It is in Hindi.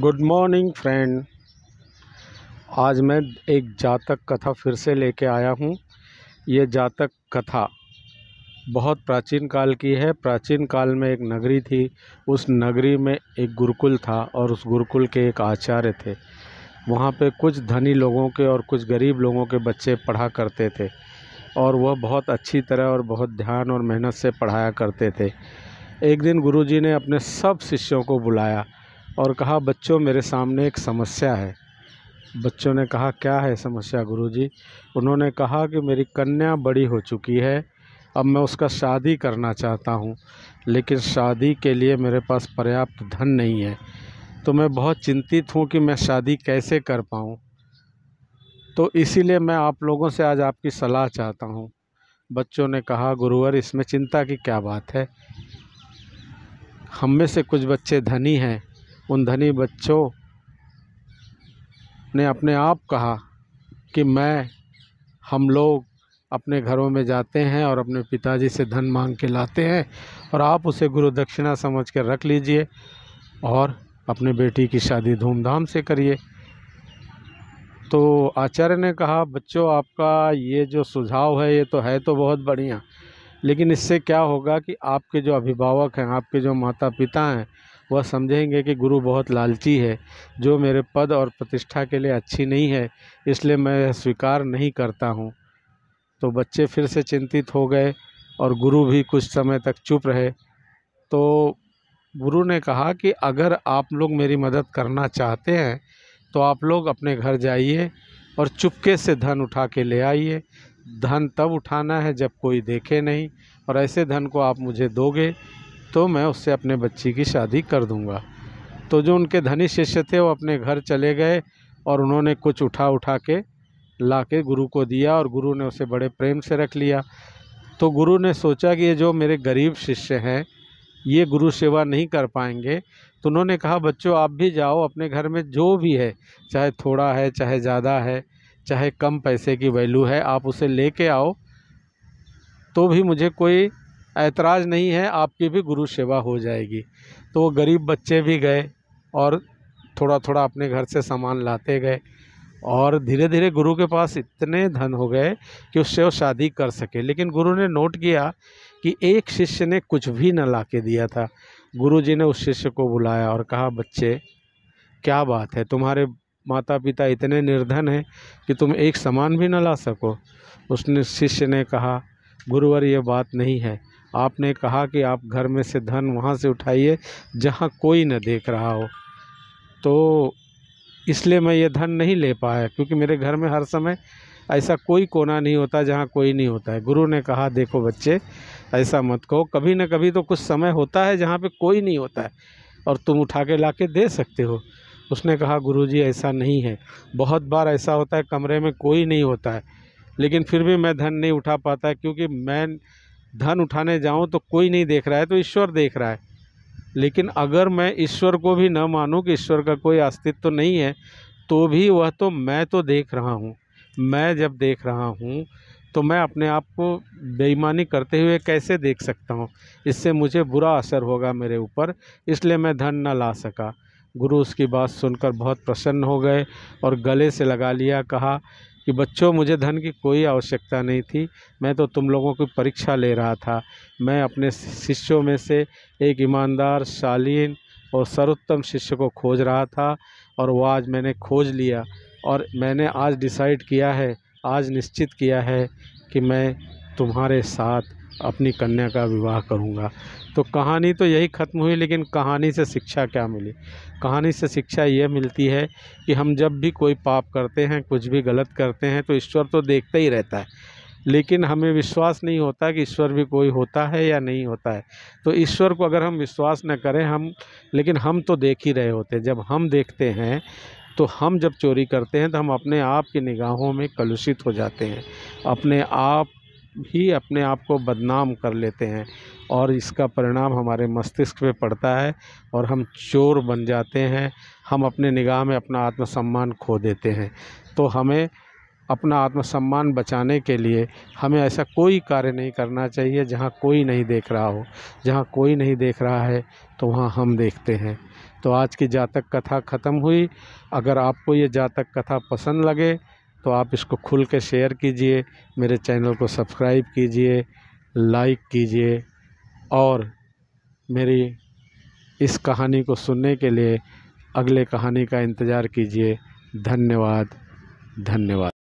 गुड मॉर्निंग फ्रेंड आज मैं एक जातक कथा फिर से लेके आया हूँ ये जातक कथा बहुत प्राचीन काल की है प्राचीन काल में एक नगरी थी उस नगरी में एक गुरुकुल था और उस गुरुकुल के एक आचार्य थे वहाँ पे कुछ धनी लोगों के और कुछ गरीब लोगों के बच्चे पढ़ा करते थे और वह बहुत अच्छी तरह और बहुत ध्यान और मेहनत से पढ़ाया करते थे एक दिन गुरुजी ने अपने सब शिष्यों को बुलाया और कहा बच्चों मेरे सामने एक समस्या है बच्चों ने कहा क्या है समस्या गुरुजी उन्होंने कहा कि मेरी कन्या बड़ी हो चुकी है अब मैं उसका शादी करना चाहता हूँ लेकिन शादी के लिए मेरे पास पर्याप्त धन नहीं है तो मैं बहुत चिंतित हूँ कि मैं शादी कैसे कर पाऊँ तो इसीलिए मैं आप लोगों से आज आपकी सलाह चाहता हूँ बच्चों ने कहा गुरुवर इसमें चिंता की क्या बात है हम में से कुछ बच्चे धनी हैं उन धनी बच्चों ने अपने आप कहा कि मैं हम लोग अपने घरों में जाते हैं और अपने पिताजी से धन मांग के लाते हैं और आप उसे गुरु दक्षिणा समझ कर रख लीजिए और अपने बेटी की शादी धूमधाम से करिए तो आचार्य ने कहा बच्चों आपका ये जो सुझाव है ये तो है तो बहुत बढ़िया लेकिन इससे क्या होगा कि आपके जो अभिभावक हैं आपके जो माता पिता हैं वह समझेंगे कि गुरु बहुत लालची है जो मेरे पद और प्रतिष्ठा के लिए अच्छी नहीं है इसलिए मैं यह स्वीकार नहीं करता हूँ तो बच्चे फिर से चिंतित हो गए और गुरु भी कुछ समय तक चुप रहे तो गुरु ने कहा कि अगर आप लोग मेरी मदद करना चाहते हैं तो आप लोग अपने घर जाइए और चुपके से धन उठा के ले आइए धन तब उठाना है जब कोई देखे नहीं और ऐसे धन को आप मुझे दोगे तो मैं उससे अपने बच्ची की शादी कर दूँगा तो जो उनके धनी शिष्य थे वो अपने घर चले गए और उन्होंने कुछ उठा उठा के ला के गुरु को दिया और गुरु ने उसे बड़े प्रेम से रख लिया तो गुरु ने सोचा कि ये जो मेरे गरीब शिष्य हैं ये गुरु सेवा नहीं कर पाएंगे तो उन्होंने कहा बच्चों आप भी जाओ अपने घर में जो भी है चाहे थोड़ा है चाहे ज़्यादा है चाहे कम पैसे की वैल्यू है आप उसे ले आओ तो भी मुझे कोई ऐतराज़ नहीं है आपकी भी गुरु सेवा हो जाएगी तो वो गरीब बच्चे भी गए और थोड़ा थोड़ा अपने घर से सामान लाते गए और धीरे धीरे गुरु के पास इतने धन हो गए कि उससे वो शादी कर सके लेकिन गुरु ने नोट किया कि एक शिष्य ने कुछ भी न ला के दिया था गुरु जी ने उस शिष्य को बुलाया और कहा बच्चे क्या बात है तुम्हारे माता पिता इतने निर्धन हैं कि तुम एक सामान भी न ला सको उसने शिष्य ने कहा गुरुवर ये बात नहीं है आपने कहा कि आप घर में से धन वहाँ से उठाइए जहाँ कोई न देख रहा हो तो इसलिए मैं ये धन नहीं ले पाया क्योंकि मेरे घर में हर समय ऐसा कोई कोना नहीं होता जहाँ कोई नहीं होता है गुरु ने कहा देखो बच्चे ऐसा मत कहो कभी ना कभी तो कुछ समय होता है जहाँ पे कोई नहीं होता है और तुम उठा के ला के दे सकते हो उसने कहा गुरुजी ऐसा नहीं है बहुत बार ऐसा होता है कमरे में कोई नहीं होता है लेकिन फिर भी मैं धन नहीं उठा पाता क्योंकि मैं धन उठाने जाऊं तो कोई नहीं देख रहा है तो ईश्वर देख रहा है लेकिन अगर मैं ईश्वर को भी न मानूं कि ईश्वर का कोई अस्तित्व तो नहीं है तो भी वह तो मैं तो देख रहा हूँ मैं जब देख रहा हूँ तो मैं अपने आप को बेईमानी करते हुए कैसे देख सकता हूँ इससे मुझे बुरा असर होगा मेरे ऊपर इसलिए मैं धन न ला सका गुरु उसकी बात सुनकर बहुत प्रसन्न हो गए और गले से लगा लिया कहा कि बच्चों मुझे धन की कोई आवश्यकता नहीं थी मैं तो तुम लोगों की परीक्षा ले रहा था मैं अपने शिष्यों में से एक ईमानदार शालीन और सर्वोत्तम शिष्य को खोज रहा था और वो आज मैंने खोज लिया और मैंने आज डिसाइड किया है आज निश्चित किया है कि मैं तुम्हारे साथ अपनी कन्या का विवाह करूँगा तो कहानी तो यही ख़त्म हुई लेकिन कहानी से शिक्षा क्या मिली कहानी से शिक्षा ये मिलती है कि हम जब भी कोई पाप करते हैं कुछ भी गलत करते हैं तो ईश्वर तो देखता ही रहता है लेकिन हमें विश्वास नहीं होता कि ईश्वर भी कोई होता है या नहीं होता है तो ईश्वर को अगर हम विश्वास न करें हम लेकिन हम तो देख ही रहे होते हैं जब हम देखते हैं तो हम जब चोरी करते हैं तो हम अपने आप की निगाहों में कलुषित हो जाते हैं अपने आप ही अपने आप को बदनाम कर लेते हैं और इसका परिणाम हमारे मस्तिष्क पे पड़ता है और हम चोर बन जाते हैं हम अपने निगाह में अपना आत्मसम्मान खो देते हैं तो हमें अपना आत्मसम्मान बचाने के लिए हमें ऐसा कोई कार्य नहीं करना चाहिए जहाँ कोई नहीं देख रहा हो जहाँ कोई नहीं देख रहा है तो वहाँ हम देखते हैं तो आज की जातक कथा ख़त्म हुई अगर आपको ये जातक कथा पसंद लगे तो आप इसको खुल के शेयर कीजिए मेरे चैनल को सब्सक्राइब कीजिए लाइक कीजिए और मेरी इस कहानी को सुनने के लिए अगले कहानी का इंतज़ार कीजिए धन्यवाद धन्यवाद